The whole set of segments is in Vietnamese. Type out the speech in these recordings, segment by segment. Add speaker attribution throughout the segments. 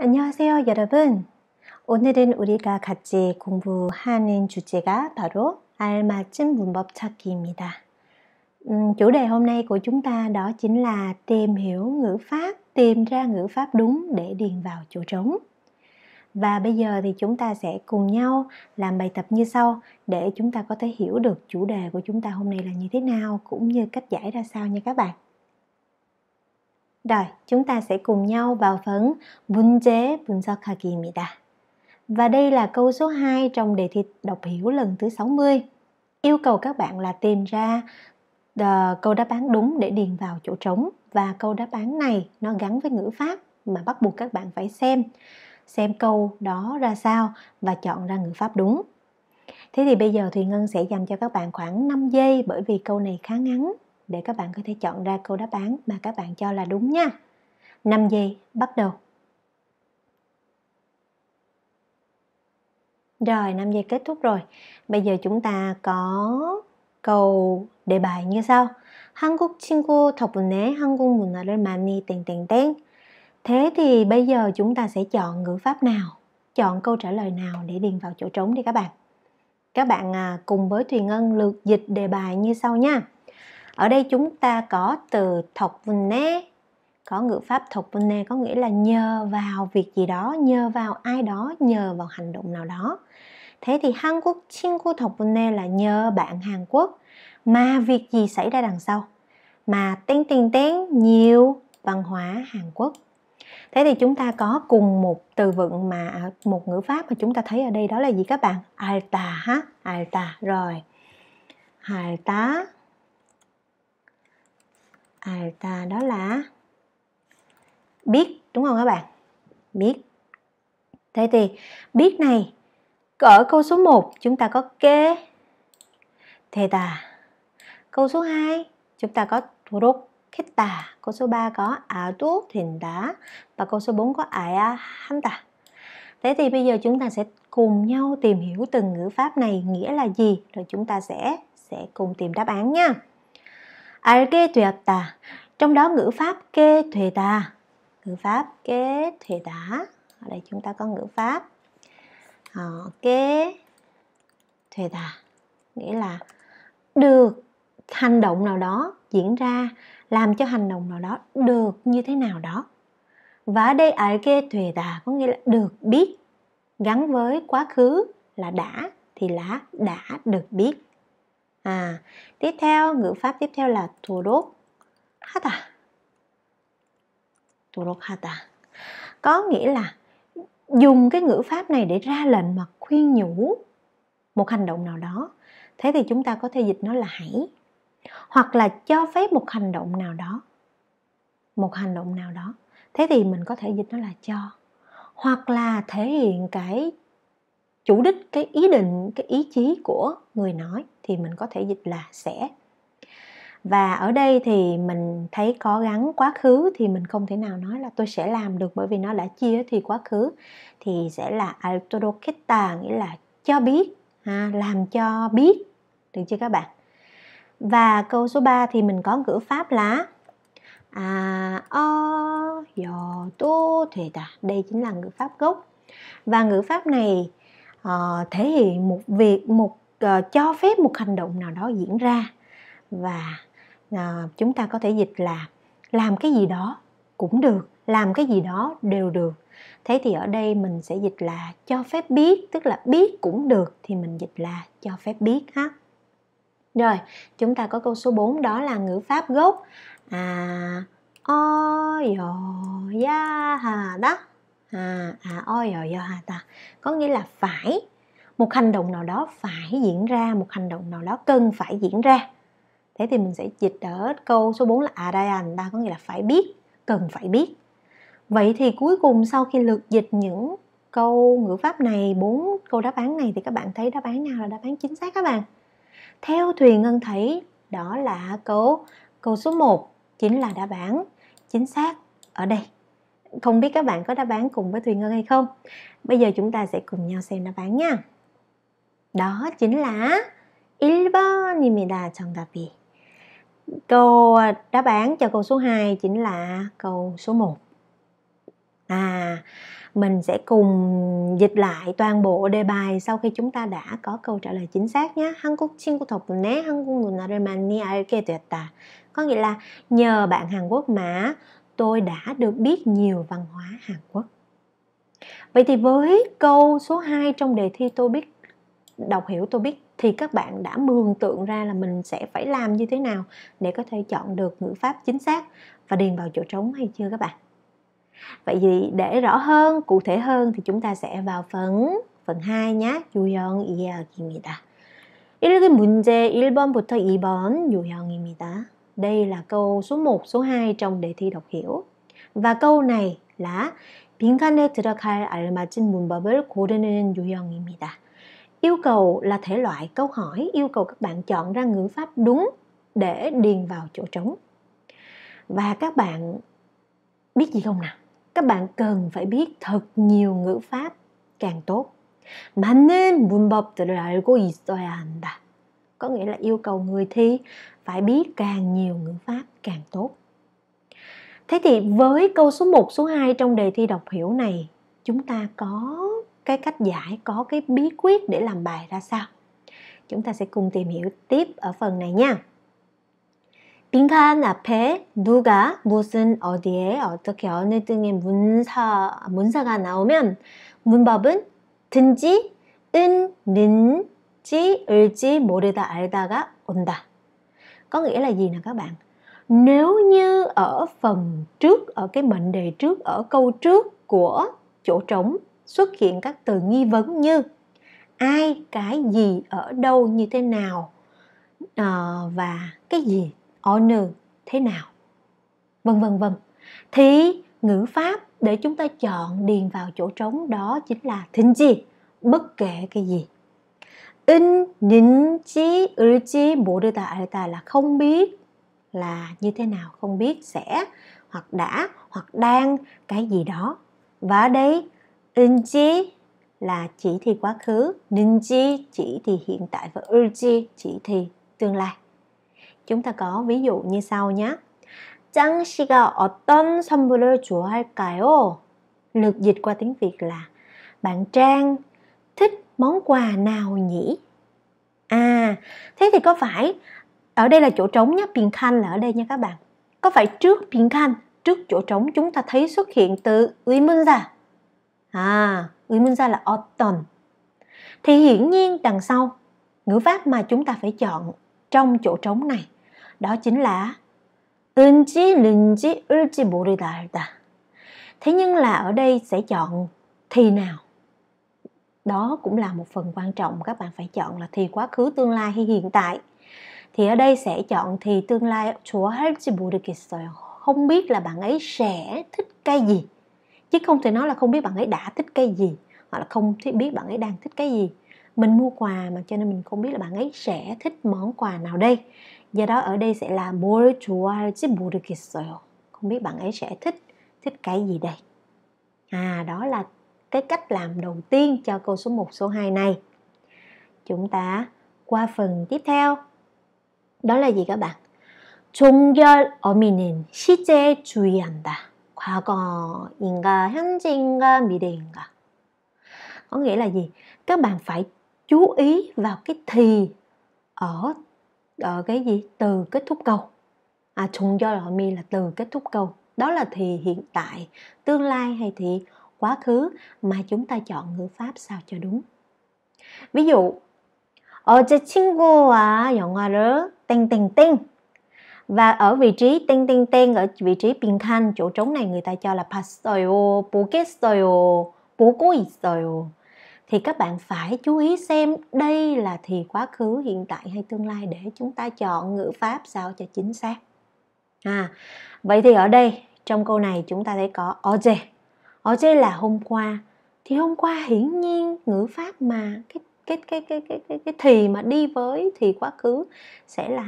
Speaker 1: 안녕하세요, 여러분. 오늘은 우리가 같이 공부하는 주제가 바로 알맞춤 문법 찾기입니다. Um, chủ đề hôm nay của chúng ta đó chính là tìm hiểu ngữ pháp, tìm ra ngữ pháp đúng để điền vào chỗ trống. Và bây giờ thì chúng ta sẽ cùng nhau làm bài tập như sau để chúng ta có thể hiểu được chủ đề của chúng ta hôm nay là như thế nào cũng như cách giải ra sao nha các bạn. Rồi, chúng ta sẽ cùng nhau vào phần 문제 분석하기입니다. Và đây là câu số 2 trong đề thi đọc hiểu lần thứ 60. Yêu cầu các bạn là tìm ra uh, câu đáp án đúng để điền vào chỗ trống và câu đáp án này nó gắn với ngữ pháp mà bắt buộc các bạn phải xem xem câu đó ra sao và chọn ra ngữ pháp đúng. Thế thì bây giờ Thùy Ngân sẽ dành cho các bạn khoảng 5 giây bởi vì câu này khá ngắn để các bạn có thể chọn ra câu đáp án mà các bạn cho là đúng nha. 5 giây bắt đầu. Rồi, 5 giây kết thúc rồi. Bây giờ chúng ta có câu đề bài như sau. 한국 친구 덕분에 한국 문화를 많이 땡땡땡. Thế thì bây giờ chúng ta sẽ chọn ngữ pháp nào? Chọn câu trả lời nào để điền vào chỗ trống đi các bạn. Các bạn à, cùng với Thùy Ngân lượt dịch đề bài như sau nha ở đây chúng ta có từ thọc vinh có ngữ pháp thọc vinh có nghĩa là nhờ vào việc gì đó nhờ vào ai đó nhờ vào hành động nào đó thế thì Hàn Quốc 친구 덕분에 là nhờ bạn Hàn Quốc mà việc gì xảy ra đằng sau mà tên tiền tên nhiều văn hóa Hàn Quốc thế thì chúng ta có cùng một từ vựng mà một ngữ pháp mà chúng ta thấy ở đây đó là gì các bạn alta ha alta rồi alta à, đó là biết đúng không các bạn biết thế thì biết này ở câu số 1 chúng ta có kê thề tà câu số 2 chúng ta có rốt kết tà câu số 3 có ả tú thìn đá và câu số 4 có ả hắn tà thế thì bây giờ chúng ta sẽ cùng nhau tìm hiểu từng ngữ pháp này nghĩa là gì rồi chúng ta sẽ sẽ cùng tìm đáp án nha 알게 되었다. Trong đó ngữ pháp kê thuê ta. Ngữ pháp kê thuê ta. Ở đây chúng ta có ngữ pháp ờ, kê thuê ta. Nghĩa là được hành động nào đó diễn ra làm cho hành động nào đó được như thế nào đó. Và ở đây ai kê 알게 ta có nghĩa là được biết gắn với quá khứ là đã thì là đã được biết à tiếp theo ngữ pháp tiếp theo là 도록 하다 도록 하다 có nghĩa là dùng cái ngữ pháp này để ra lệnh mà khuyên nhủ một hành động nào đó thế thì chúng ta có thể dịch nó là hãy hoặc là cho phép một hành động nào đó một hành động nào đó thế thì mình có thể dịch nó là cho hoặc là thể hiện cái chủ đích cái ý định cái ý chí của người nói thì mình có thể dịch là sẽ và ở đây thì mình thấy có gắn quá khứ thì mình không thể nào nói là tôi sẽ làm được bởi vì nó đã chia thì quá khứ thì sẽ là autodoketa nghĩa là cho biết ha, làm cho biết được chưa các bạn và câu số 3 thì mình có ngữ pháp là à o yo tu thể ta đây chính là ngữ pháp gốc và ngữ pháp này uh, thể hiện một việc một uh, cho phép một hành động nào đó diễn ra và uh, chúng ta có thể dịch là làm cái gì đó cũng được làm cái gì đó đều được thế thì ở đây mình sẽ dịch là cho phép biết tức là biết cũng được thì mình dịch là cho phép biết ha rồi chúng ta có câu số 4 đó là ngữ pháp gốc à o yo ya ha đó à, à oi rồi do ta có nghĩa là phải một hành động nào đó phải diễn ra một hành động nào đó cần phải diễn ra thế thì mình sẽ dịch ở câu số 4 là adayan ta có nghĩa là phải biết cần phải biết vậy thì cuối cùng sau khi lượt dịch những câu ngữ pháp này bốn câu đáp án này thì các bạn thấy đáp án nào là đáp án chính xác các bạn theo thuyền ngân thấy đó là câu câu số 1 chính là đáp án chính xác ở đây không biết các bạn có đáp án cùng với Thùy Ngân hay không bây giờ chúng ta sẽ cùng nhau xem đáp án nha đó chính là 1번입니다 정답이 câu à, đáp án cho câu số 2 chính là câu số 1 à mình sẽ cùng dịch lại toàn bộ đề bài sau khi chúng ta đã có câu trả lời chính xác nhé. Hàn Quốc 친구 덕분에 한국 문화를 많이 알게 되었다. Có nghĩa là nhờ bạn Hàn Quốc mà tôi đã được biết nhiều văn hóa Hàn Quốc. Vậy thì với câu số 2 trong đề thi tôi biết đọc hiểu tôi biết thì các bạn đã mường tượng ra là mình sẽ phải làm như thế nào để có thể chọn được ngữ pháp chính xác và điền vào chỗ trống hay chưa các bạn? Vậy thì để rõ hơn, cụ thể hơn thì chúng ta sẽ vào phần phần 2 nhé. 유형 이해하기입니다. 1급 문제 1번부터 2번 유형입니다. Đây là câu số 1, số 2 trong đề thi đọc hiểu. Và câu này là 빈칸에 들어갈 알맞은 문법을 고르는 유형입니다. Yêu cầu là thể loại câu hỏi yêu cầu các bạn chọn ra ngữ pháp đúng để điền vào chỗ trống. Và các bạn biết gì không nào? Các bạn cần phải biết thật nhiều ngữ pháp càng tốt. 맞는 문법들을 알고 있어야 한다. Có nghĩa là yêu cầu người thi phải biết càng nhiều ngữ pháp càng tốt. Thế thì với câu số 1, số 2 trong đề thi đọc hiểu này, chúng ta có cái cách giải, có cái bí quyết để làm bài ra sao? Chúng ta sẽ cùng tìm hiểu tiếp ở phần này nha. 빈칸 앞에 누가 무슨 어디에 어떻게 어느 등의 문사 문사가 나오면 문법은 든지 은 는 지 을지 모르다 알다가 온다 có nghĩa là gì nè các bạn nếu như ở phần trước ở cái mệnh đề trước ở câu trước của chỗ trống xuất hiện các từ nghi vấn như ai cái gì ở đâu như thế nào ờ, và cái gì honor thế nào vân vân vân thì ngữ pháp để chúng ta chọn điền vào chỗ trống đó chính là thính gì bất kể cái gì in ninji urji 모르다 알다 là không biết là như thế nào không biết sẽ hoặc đã hoặc đang cái gì đó và ở đây inji là chỉ thì quá khứ ninji chỉ thì hiện tại và urji chỉ thì tương lai chúng ta có ví dụ như sau nhé Trang sĩ 씨가 어떤 선물을 좋아할까요? Lược dịch qua tiếng Việt là Bạn Trang món quà nào nhỉ à thế thì có phải ở đây là chỗ trống nhé biển khanh là ở đây nha các bạn có phải trước biển khanh trước chỗ trống chúng ta thấy xuất hiện từ uimunza à uimunza là autumn thì hiển nhiên đằng sau ngữ pháp mà chúng ta phải chọn trong chỗ trống này đó chính là 은지 는지 을지 Thế nhưng là ở đây sẽ chọn thì nào? đó cũng là một phần quan trọng các bạn phải chọn là thì quá khứ tương lai hay hiện tại thì ở đây sẽ chọn thì tương lai 좋아할지 모르겠어요 không biết là bạn ấy sẽ thích cái gì chứ không thể nói là không biết bạn ấy đã thích cái gì hoặc là không biết bạn ấy đang thích cái gì mình mua quà mà cho nên mình không biết là bạn ấy sẽ thích món quà nào đây do đó ở đây sẽ là 뭘 좋아할지 모르겠어요 không biết bạn ấy sẽ thích thích cái gì đây à đó là cái cách làm đầu tiên cho câu số 1, số 2 này. Chúng ta qua phần tiếp theo. Đó là gì các bạn? 종결 어미는 시제 주의한다. 과거인가 현재인가 미래인가. Có nghĩa là gì? Các bạn phải chú ý vào cái thì ở ở cái gì? Từ kết thúc câu. À, 종결 어미 là từ kết thúc câu. Đó là thì hiện tại, tương lai hay thì quá khứ mà chúng ta chọn ngữ pháp sao cho đúng. Ví dụ, 어제 친구와 영화를 땡땡땡 và ở vị trí 땡땡땡 ở vị trí bình khan chỗ trống này người ta cho là 봤어요, 보겠어요, 보고 Thì các bạn phải chú ý xem đây là thì quá khứ, hiện tại hay tương lai để chúng ta chọn ngữ pháp sao cho chính xác. À, vậy thì ở đây trong câu này chúng ta thấy có 어제 ở đây là hôm qua thì hôm qua hiển nhiên ngữ pháp mà cái cái cái cái cái cái, cái thì mà đi với thì quá khứ sẽ là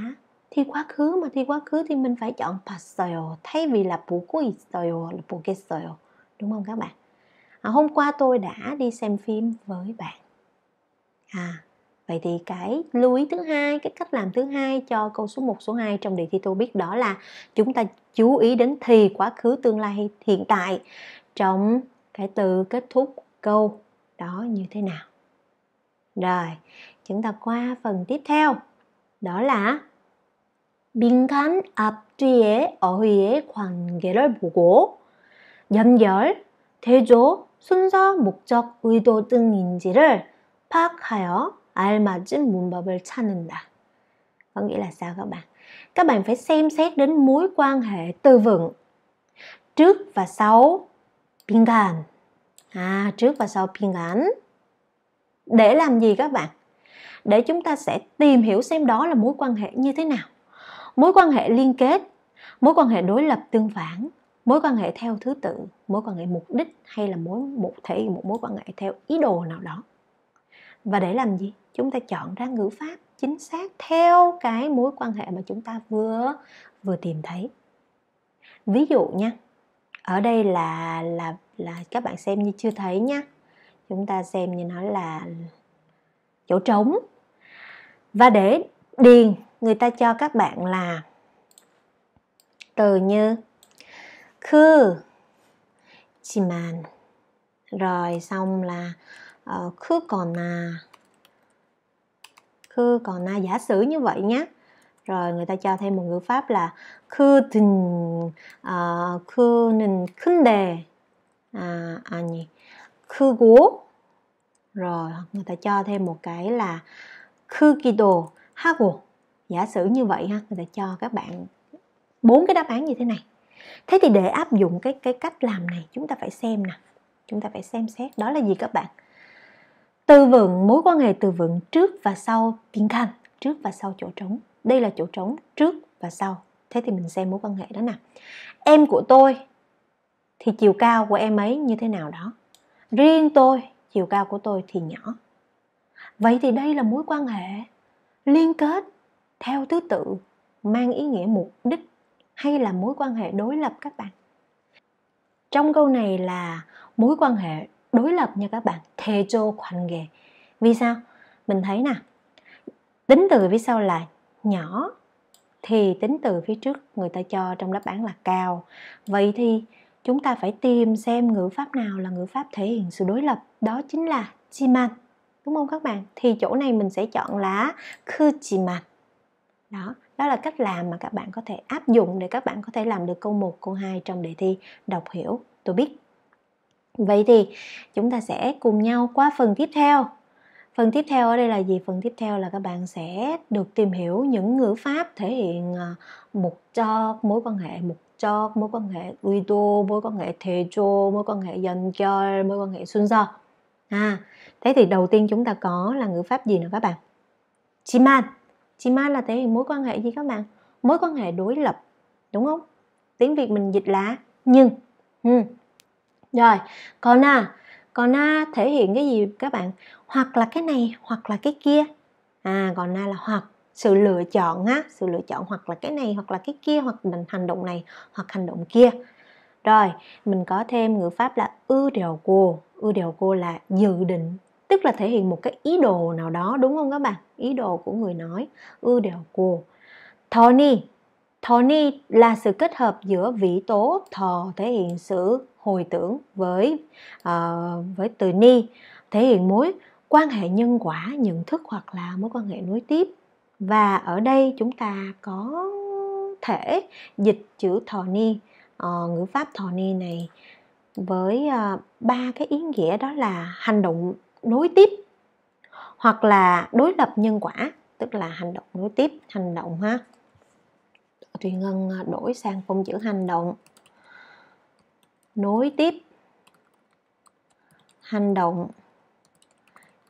Speaker 1: thì quá khứ mà thì quá khứ thì mình phải chọn paseo thay vì là bukuiseo là bukeseo đúng không các bạn à, hôm qua tôi đã đi xem phim với bạn à vậy thì cái lưu ý thứ hai cái cách làm thứ hai cho câu số 1, số 2 trong đề thi tôi biết đó là chúng ta chú ý đến thì quá khứ tương lai hiện tại trong cái từ kết thúc câu đó như thế nào rồi chúng ta qua phần tiếp theo đó là 빈칸 앞뒤의 어휘의 관계를 보고 연결, 대조, 순서, 목적, 의도 등인지를 파악하여 알맞은 문법을 찾는다. Có nghĩa là sao các bạn? Các bạn phải xem xét đến mối quan hệ từ vựng trước và sau bình an à trước và sau bình an để làm gì các bạn để chúng ta sẽ tìm hiểu xem đó là mối quan hệ như thế nào mối quan hệ liên kết mối quan hệ đối lập tương phản mối quan hệ theo thứ tự mối quan hệ mục đích hay là mối một thể một mối quan hệ theo ý đồ nào đó và để làm gì chúng ta chọn ra ngữ pháp chính xác theo cái mối quan hệ mà chúng ta vừa vừa tìm thấy ví dụ nha ở đây là là là các bạn xem như chưa thấy nhá chúng ta xem như nó là chỗ trống và để điền người ta cho các bạn là từ như khư chỉ rồi xong là ờ, khư còn là khư còn là giả sử như vậy nhé rồi người ta cho thêm một ngữ pháp là khư đình à, khư đình khinh đề à à nhỉ khư gố rồi người ta cho thêm một cái là khư kỳ đồ hago giả sử như vậy ha người ta cho các bạn bốn cái đáp án như thế này thế thì để áp dụng cái cái cách làm này chúng ta phải xem nè chúng ta phải xem xét đó là gì các bạn từ vựng mối quan hệ từ vựng trước và sau tiếng khanh trước và sau chỗ trống đây là chỗ trống trước và sau thế thì mình xem mối quan hệ đó nè em của tôi thì chiều cao của em ấy như thế nào đó riêng tôi chiều cao của tôi thì nhỏ vậy thì đây là mối quan hệ liên kết theo thứ tự mang ý nghĩa mục đích hay là mối quan hệ đối lập các bạn trong câu này là mối quan hệ đối lập nha các bạn thề chô khoanh ghề vì sao mình thấy nè tính từ phía sau là nhỏ thì tính từ phía trước người ta cho trong đáp án là cao vậy thì chúng ta phải tìm xem ngữ pháp nào là ngữ pháp thể hiện sự đối lập đó chính là chiman đúng không các bạn thì chỗ này mình sẽ chọn là khư chiman đó đó là cách làm mà các bạn có thể áp dụng để các bạn có thể làm được câu 1, câu 2 trong đề thi đọc hiểu tôi biết vậy thì chúng ta sẽ cùng nhau qua phần tiếp theo phần tiếp theo ở đây là gì phần tiếp theo là các bạn sẽ được tìm hiểu những ngữ pháp thể hiện ờ, một cho mối quan hệ một cho mối quan hệ uy tô mối quan hệ thề cho mối quan hệ dân cho mối quan hệ xuân do à thế thì đầu tiên chúng ta có là ngữ pháp gì nữa các bạn chiman chiman là thể hiện mối quan hệ gì các bạn mối quan hệ đối lập đúng không tiếng việt mình dịch là nhưng ừ. rồi còn à còn na à, thể hiện cái gì các bạn hoặc là cái này hoặc là cái kia à còn na à, là hoặc sự lựa chọn á sự lựa chọn hoặc là cái này hoặc là cái kia hoặc là hành động này hoặc hành động kia rồi mình có thêm ngữ pháp là ư điều cô ư điều cô là dự định tức là thể hiện một cái ý đồ nào đó đúng không các bạn ý đồ của người nói ư điều cô Tony Thọ ni là sự kết hợp giữa vị tố thọ thể hiện sự hồi tưởng với uh, với từ ni thể hiện mối quan hệ nhân quả nhận thức hoặc là mối quan hệ nối tiếp và ở đây chúng ta có thể dịch chữ thọ ni uh, ngữ pháp thọ ni này với uh, ba cái ý nghĩa đó là hành động nối tiếp hoặc là đối lập nhân quả tức là hành động nối tiếp hành động ha Thùy Ngân à, đổi sang phông chữ hành động nối tiếp hành động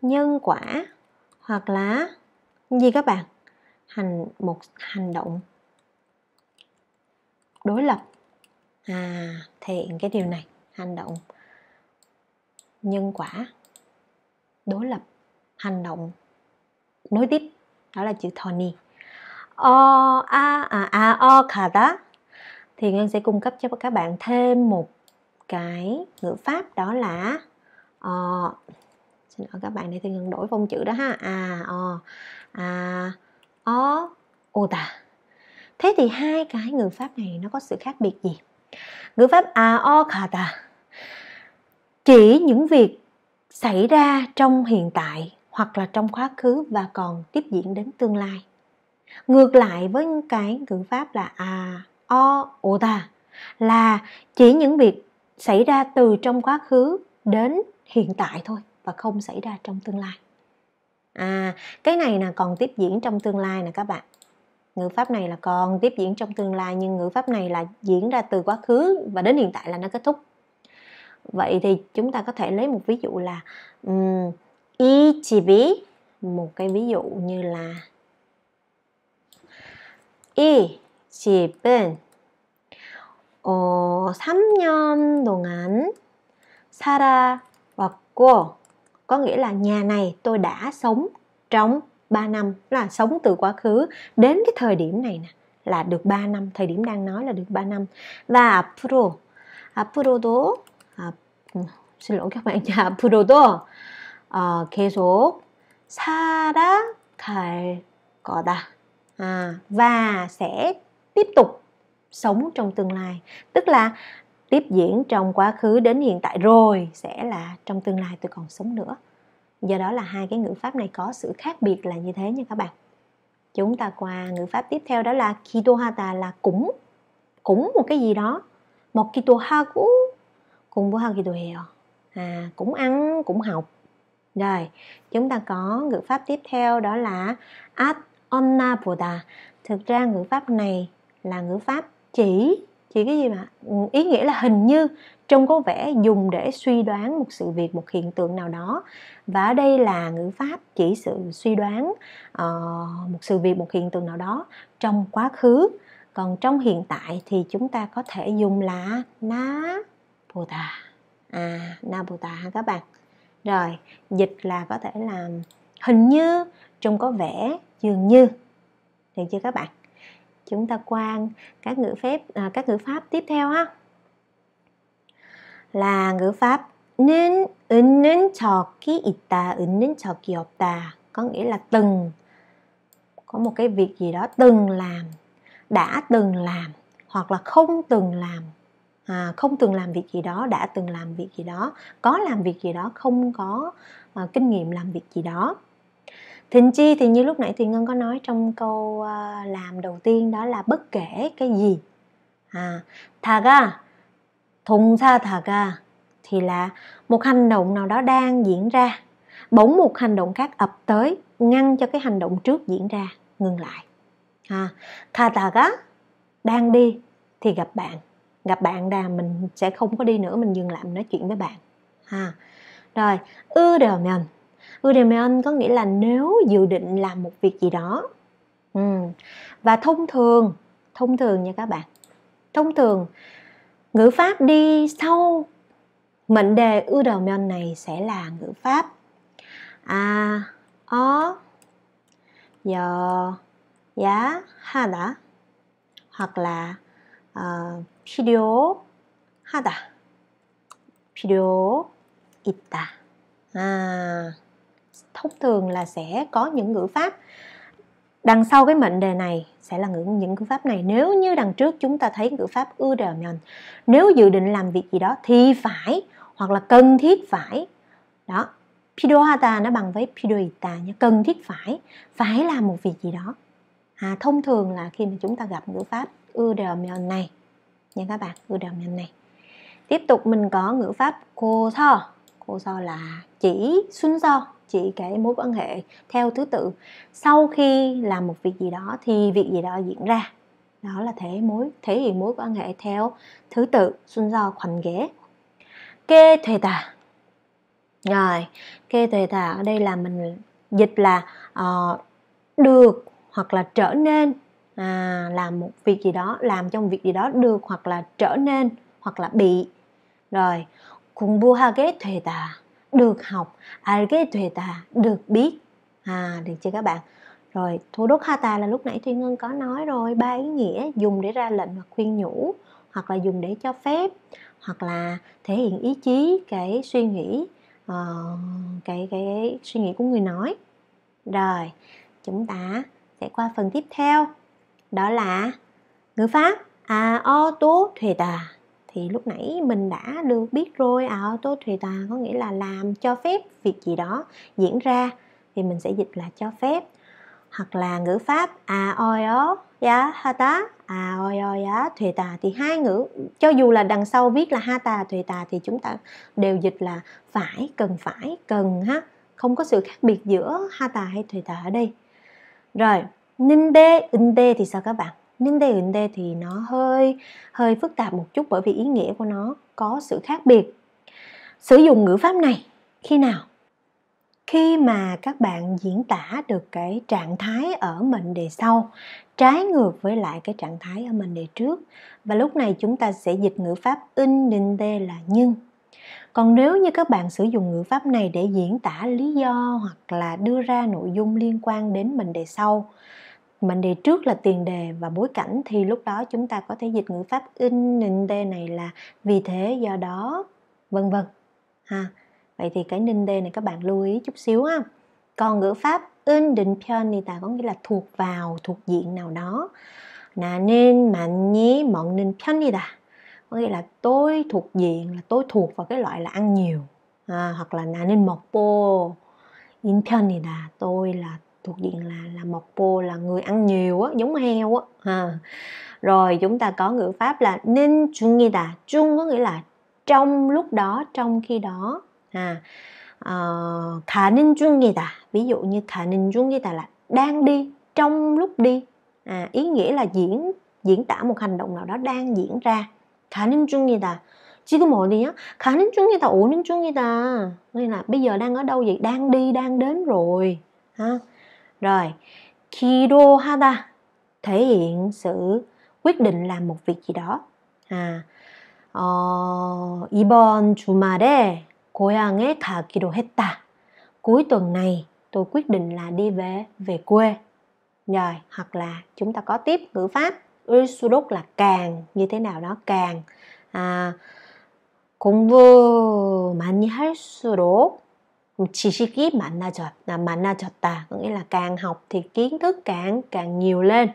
Speaker 1: nhân quả hoặc là gì các bạn hành một hành động đối lập à thể hiện cái điều này hành động nhân quả đối lập hành động nối tiếp đó là chữ Tony o a à, a à, o khà tá thì ngân sẽ cung cấp cho các bạn thêm một cái ngữ pháp đó là o xin lỗi các bạn để tôi ngân đổi phông chữ đó ha à, à, a o a o ô ta thế thì hai cái ngữ pháp này nó có sự khác biệt gì ngữ pháp a o khà ta chỉ những việc xảy ra trong hiện tại hoặc là trong quá khứ và còn tiếp diễn đến tương lai ngược lại với cái ngữ pháp là à o ủ ta là chỉ những việc xảy ra từ trong quá khứ đến hiện tại thôi và không xảy ra trong tương lai à cái này là còn tiếp diễn trong tương lai nè các bạn ngữ pháp này là còn tiếp diễn trong tương lai nhưng ngữ pháp này là diễn ra từ quá khứ và đến hiện tại là nó kết thúc vậy thì chúng ta có thể lấy một ví dụ là um, ichibi một cái ví dụ như là 이 집은 어, 3년 동안 살아왔고 có nghĩa là nhà này tôi đã sống trong 3 năm là sống từ quá khứ đến cái thời điểm này nè là được 3 năm thời điểm đang nói là được 3 năm và 앞으로 앞으로도 à, xin lỗi các bạn nhà 앞으로도 어, 계속 살아갈 거다 à, và sẽ tiếp tục sống trong tương lai tức là tiếp diễn trong quá khứ đến hiện tại rồi sẽ là trong tương lai tôi còn sống nữa do đó là hai cái ngữ pháp này có sự khác biệt là như thế nha các bạn chúng ta qua ngữ pháp tiếp theo đó là kitohata là cũng cũng một cái gì đó một kitohaku cùng với hakitoheo à? à cũng ăn cũng học rồi chúng ta có ngữ pháp tiếp theo đó là at omnaboda thực ra ngữ pháp này là ngữ pháp chỉ chỉ cái gì mà ừ, ý nghĩa là hình như trông có vẻ dùng để suy đoán một sự việc một hiện tượng nào đó và ở đây là ngữ pháp chỉ sự suy đoán uh, một sự việc một hiện tượng nào đó trong quá khứ còn trong hiện tại thì chúng ta có thể dùng là na buta à na buta ha các bạn rồi dịch là có thể là hình như trông có vẻ dường như được chưa các bạn chúng ta qua các ngữ phép à, các ngữ pháp tiếp theo ha là ngữ pháp nên nên ít 있는 적이 nên 있는 적이 없다 có nghĩa là từng có một cái việc gì đó từng làm đã từng làm hoặc là không từng làm à, không từng làm việc gì đó đã từng làm việc gì đó có làm việc gì đó không có à, kinh nghiệm làm việc gì đó thình chi thì như lúc nãy thì ngân có nói trong câu à, làm đầu tiên đó là bất kể cái gì à ga thùng thà ga thì là một hành động nào đó đang diễn ra bỗng một hành động khác ập tới ngăn cho cái hành động trước diễn ra ngừng lại à ga đang đi thì gặp bạn gặp bạn là mình sẽ không có đi nữa mình dừng lại mình nói chuyện với bạn à. rồi ư đờ mình Goodman có nghĩa là nếu dự định làm một việc gì đó ừ. và thông thường thông thường nha các bạn thông thường ngữ pháp đi sau mệnh đề ưu đầu men này sẽ là ngữ pháp a o giờ giá ha đã hoặc là uh, 필요 하다 필요 있다 아 thông thường là sẽ có những ngữ pháp đằng sau cái mệnh đề này sẽ là những những ngữ pháp này nếu như đằng trước chúng ta thấy ngữ pháp ư đờ nếu dự định làm việc gì đó thì phải hoặc là cần thiết phải đó pidohata nó bằng với pidoita nhé cần thiết phải phải làm một việc gì đó à, thông thường là khi mà chúng ta gặp ngữ pháp ư đờ này nha các bạn ư đờ này tiếp tục mình có ngữ pháp koso koso là chỉ xuân do chỉ cái mối quan hệ theo thứ tự sau khi làm một việc gì đó thì việc gì đó diễn ra đó là thể mối thể hiện mối quan hệ theo thứ tự khoảnh 관계 kê thuê tà rồi kê thuê tà ở đây là mình dịch là uh, được hoặc là trở nên à, làm một việc gì đó làm trong việc gì đó được hoặc là trở nên hoặc là bị rồi cùng bu ha ghét thuê tà được học 알게 à, được biết à được chưa các bạn rồi thủ đốt hata là lúc nãy Thiên ngân có nói rồi ba ý nghĩa dùng để ra lệnh hoặc khuyên nhủ hoặc là dùng để cho phép hoặc là thể hiện ý chí cái suy nghĩ uh, cái, cái cái suy nghĩ của người nói rồi chúng ta sẽ qua phần tiếp theo đó là ngữ pháp à o tố thuê tà thì lúc nãy mình đã được biết rồi à tôi thì tà có nghĩa là làm cho phép việc gì đó diễn ra thì mình sẽ dịch là cho phép hoặc là ngữ pháp à oi ó giá ha tá à oi oi giá thuệ tà thì hai ngữ cho dù là đằng sau viết là ha tà thuệ tà thì chúng ta đều dịch là phải cần phải cần ha không có sự khác biệt giữa ha tà hay thuệ tà ở đây rồi ninh bê in bê thì sao các bạn 닌데은데 thì nó hơi hơi phức tạp một chút bởi vì ý nghĩa của nó có sự khác biệt. Sử dụng ngữ pháp này khi nào? Khi mà các bạn diễn tả được cái trạng thái ở mệnh đề sau trái ngược với lại cái trạng thái ở mệnh đề trước và lúc này chúng ta sẽ dịch ngữ pháp in định đê là nhưng còn nếu như các bạn sử dụng ngữ pháp này để diễn tả lý do hoặc là đưa ra nội dung liên quan đến mình đề sau mệnh đề trước là tiền đề và bối cảnh thì lúc đó chúng ta có thể dịch ngữ pháp in ninh đê này là vì thế do đó vân vân ha vậy thì cái ninh đê này các bạn lưu ý chút xíu ha còn ngữ pháp in định pyon thì ta có nghĩa là thuộc vào thuộc diện nào đó là nên mạnh nhí mọn ninh pyon đi ta có nghĩa là tôi thuộc diện là tôi thuộc vào cái loại là ăn nhiều à, hoặc là là nên mọc bô in pyon thì ta tôi là thuộc diện là là mộc bô là người ăn nhiều á giống heo á à. rồi chúng ta có ngữ pháp là nên chung nghi đà chung có nghĩa là trong lúc đó trong khi đó à khả uh, 가는 중이다 ví dụ như khả 가는 중이다 là đang đi trong lúc đi à, ý nghĩa là diễn diễn tả một hành động nào đó đang diễn ra khả khả chỉ có một nhá 가는 중이다 지금 ổn 가는 중이다 오는 중이다 nghĩa là bây giờ đang ở đâu vậy đang đi đang đến rồi ha rồi, kido kirohada thể hiện sự quyết định làm một việc gì đó. À, 어, ờ, 이번 주말에 고향에 가기로 했다. Cuối tuần này tôi quyết định là đi về về quê. Rồi, hoặc là chúng ta có tiếp ngữ pháp 을수록 là càng như thế nào đó càng à, 공부 많이 할수록 chỉ mạnh mạnh là 지식이 많아졌, 많아졌다 có nghĩa là càng học thì kiến thức càng càng nhiều lên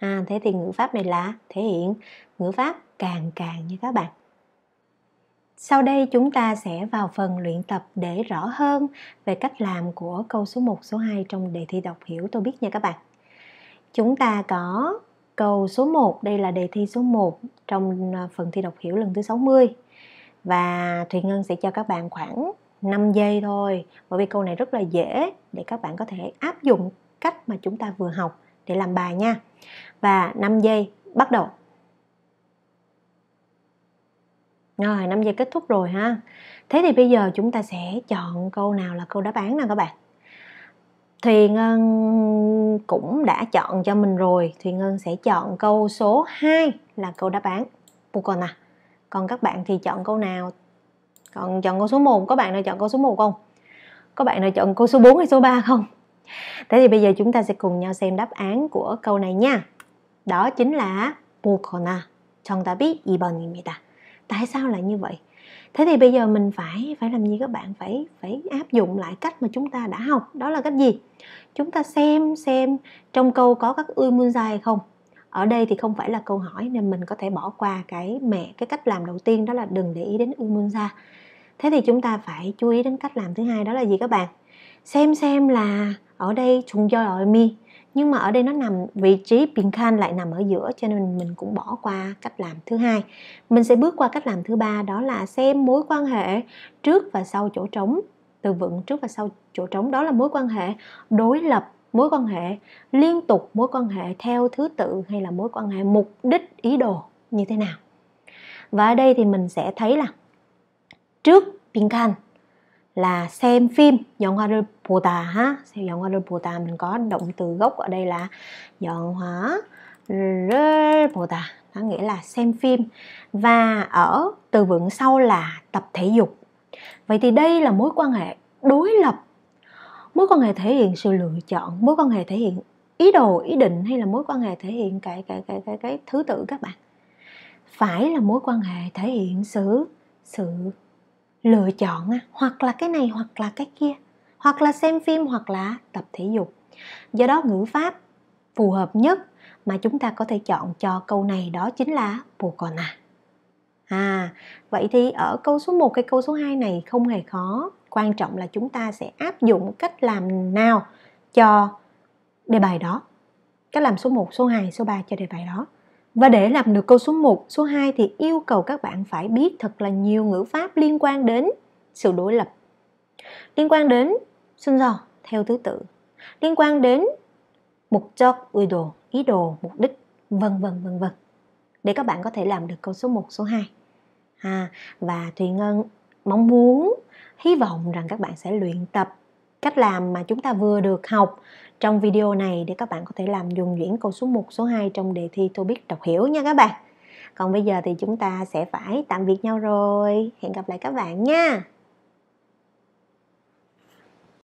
Speaker 1: à, thế thì ngữ pháp này là thể hiện ngữ pháp càng càng như các bạn sau đây chúng ta sẽ vào phần luyện tập để rõ hơn về cách làm của câu số 1, số 2 trong đề thi đọc hiểu tôi biết nha các bạn. Chúng ta có câu số 1, đây là đề thi số 1 trong à, phần thi đọc hiểu lần thứ 60. Và Thùy Ngân sẽ cho các bạn khoảng 5 giây thôi bởi vì câu này rất là dễ để các bạn có thể áp dụng cách mà chúng ta vừa học để làm bài nha và 5 giây bắt đầu rồi 5 giây kết thúc rồi ha thế thì bây giờ chúng ta sẽ chọn câu nào là câu đáp án nè các bạn Thùy Ngân cũng đã chọn cho mình rồi Thùy Ngân sẽ chọn câu số 2 là câu đáp án Bucona à. Còn các bạn thì chọn câu nào còn chọn câu số 1 có bạn nào chọn câu số 1 không có bạn nào chọn câu số 4 hay số 3 không thế thì bây giờ chúng ta sẽ cùng nhau xem đáp án của câu này nha đó chính là 무거나 정답이 2번입니다 tại sao lại như vậy thế thì bây giờ mình phải phải làm gì các bạn phải phải áp dụng lại cách mà chúng ta đã học đó là cách gì chúng ta xem xem trong câu có các ươi mun dài không ở đây thì không phải là câu hỏi nên mình có thể bỏ qua cái mẹ cái cách làm đầu tiên đó là đừng để ý đến umunza thế thì chúng ta phải chú ý đến cách làm thứ hai đó là gì các bạn xem xem là ở đây trùng do rồi mi nhưng mà ở đây nó nằm vị trí bình khan lại nằm ở giữa cho nên mình cũng bỏ qua cách làm thứ hai mình sẽ bước qua cách làm thứ ba đó là xem mối quan hệ trước và sau chỗ trống từ vựng trước và sau chỗ trống đó là mối quan hệ đối lập mối quan hệ liên tục mối quan hệ theo thứ tự hay là mối quan hệ mục đích ý đồ như thế nào và ở đây thì mình sẽ thấy là trước pinkan là xem phim dọn hoa puta ha xem dọn hoa puta mình có động từ gốc ở đây là dọn hóa puta nó nghĩa là xem phim và ở từ vựng sau là tập thể dục vậy thì đây là mối quan hệ đối lập mối quan hệ thể hiện sự lựa chọn mối quan hệ thể hiện ý đồ ý định hay là mối quan hệ thể hiện cái cái cái cái cái thứ tự các bạn phải là mối quan hệ thể hiện sự sự lựa chọn hoặc là cái này hoặc là cái kia hoặc là xem phim hoặc là tập thể dục do đó ngữ pháp phù hợp nhất mà chúng ta có thể chọn cho câu này đó chính là bucona à vậy thì ở câu số 1 cái câu số 2 này không hề khó quan trọng là chúng ta sẽ áp dụng cách làm nào cho đề bài đó cách làm số 1, số 2, số 3 cho đề bài đó và để làm được câu số 1, số 2 thì yêu cầu các bạn phải biết thật là nhiều ngữ pháp liên quan đến sự đối lập liên quan đến sinh do theo thứ tự liên quan đến mục mục적 đồ, ý đồ, mục đích vân vân vân vân để các bạn có thể làm được câu số 1, số 2 à, và Thùy Ngân mong muốn hy vọng rằng các bạn sẽ luyện tập cách làm mà chúng ta vừa được học trong video này để các bạn có thể làm dùng nhuyễn câu số 1, số 2 trong đề thi biết đọc hiểu nha các bạn. Còn bây giờ thì chúng ta sẽ phải tạm biệt nhau rồi. Hẹn gặp lại các bạn nha.